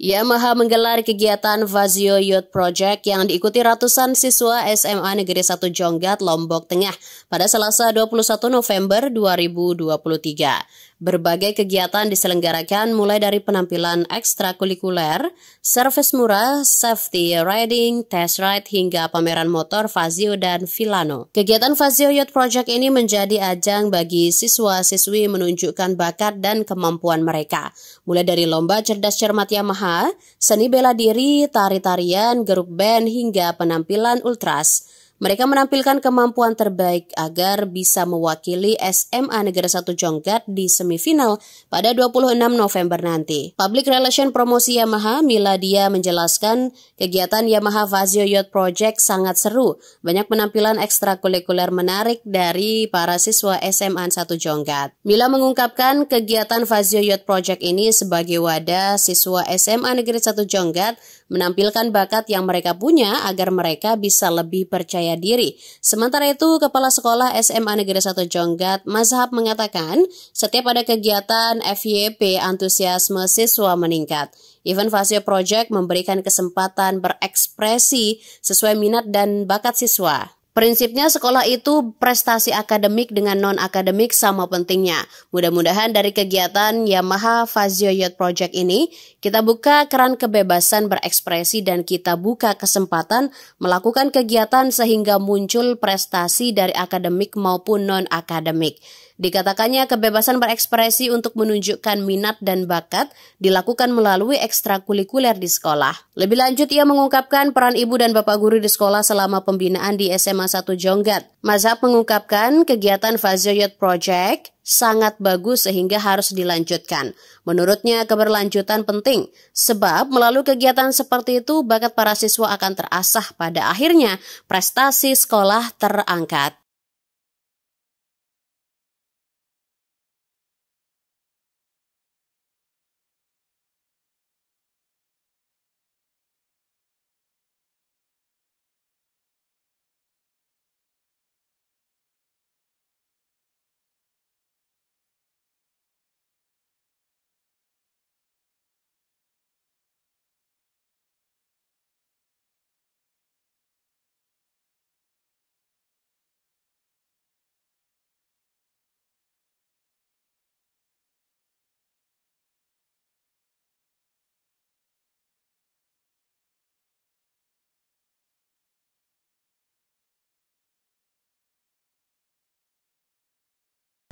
Yamaha menggelar kegiatan Vazio Youth Project yang diikuti ratusan siswa SMA Negeri 1 Jonggat, Lombok Tengah pada Selasa 21 November 2023. Berbagai kegiatan diselenggarakan mulai dari penampilan ekstrakurikuler, service murah, safety riding, test ride hingga pameran motor Vazio dan Filano. Kegiatan Vazio Youth Project ini menjadi ajang bagi siswa-siswi menunjukkan bakat dan kemampuan mereka, mulai dari lomba cerdas cermat Yamaha seni bela diri, tari-tarian, grup band, hingga penampilan ultras. Mereka menampilkan kemampuan terbaik agar bisa mewakili SMA Negara 1 Jonggat di semifinal pada 26 November nanti. Public Relation Promosi Yamaha, Miladia menjelaskan kegiatan Yamaha Vazio Yacht Project sangat seru. Banyak penampilan ekstrakurikuler menarik dari para siswa SMA 1 Jonggat. Mila mengungkapkan kegiatan Vazio Yacht Project ini sebagai wadah siswa SMA Negeri 1 Jonggat menampilkan bakat yang mereka punya agar mereka bisa lebih percaya percaya diri. Sementara itu, Kepala Sekolah SMA Negeri 1 Jonggat, Mazhab mengatakan, setiap ada kegiatan FYP, antusiasme siswa meningkat. Event Fasio Project memberikan kesempatan berekspresi sesuai minat dan bakat siswa. Prinsipnya sekolah itu prestasi akademik dengan non-akademik sama pentingnya. Mudah-mudahan dari kegiatan Yamaha Fazio Youth Project ini, kita buka keran kebebasan berekspresi dan kita buka kesempatan melakukan kegiatan sehingga muncul prestasi dari akademik maupun non-akademik. Dikatakannya kebebasan berekspresi untuk menunjukkan minat dan bakat dilakukan melalui ekstrakurikuler di sekolah. Lebih lanjut ia mengungkapkan peran ibu dan bapak guru di sekolah selama pembinaan di SMA satu Jonggat. Mazhab mengungkapkan kegiatan Fazioyot Project sangat bagus sehingga harus dilanjutkan. Menurutnya keberlanjutan penting, sebab melalui kegiatan seperti itu bakat para siswa akan terasah pada akhirnya prestasi sekolah terangkat.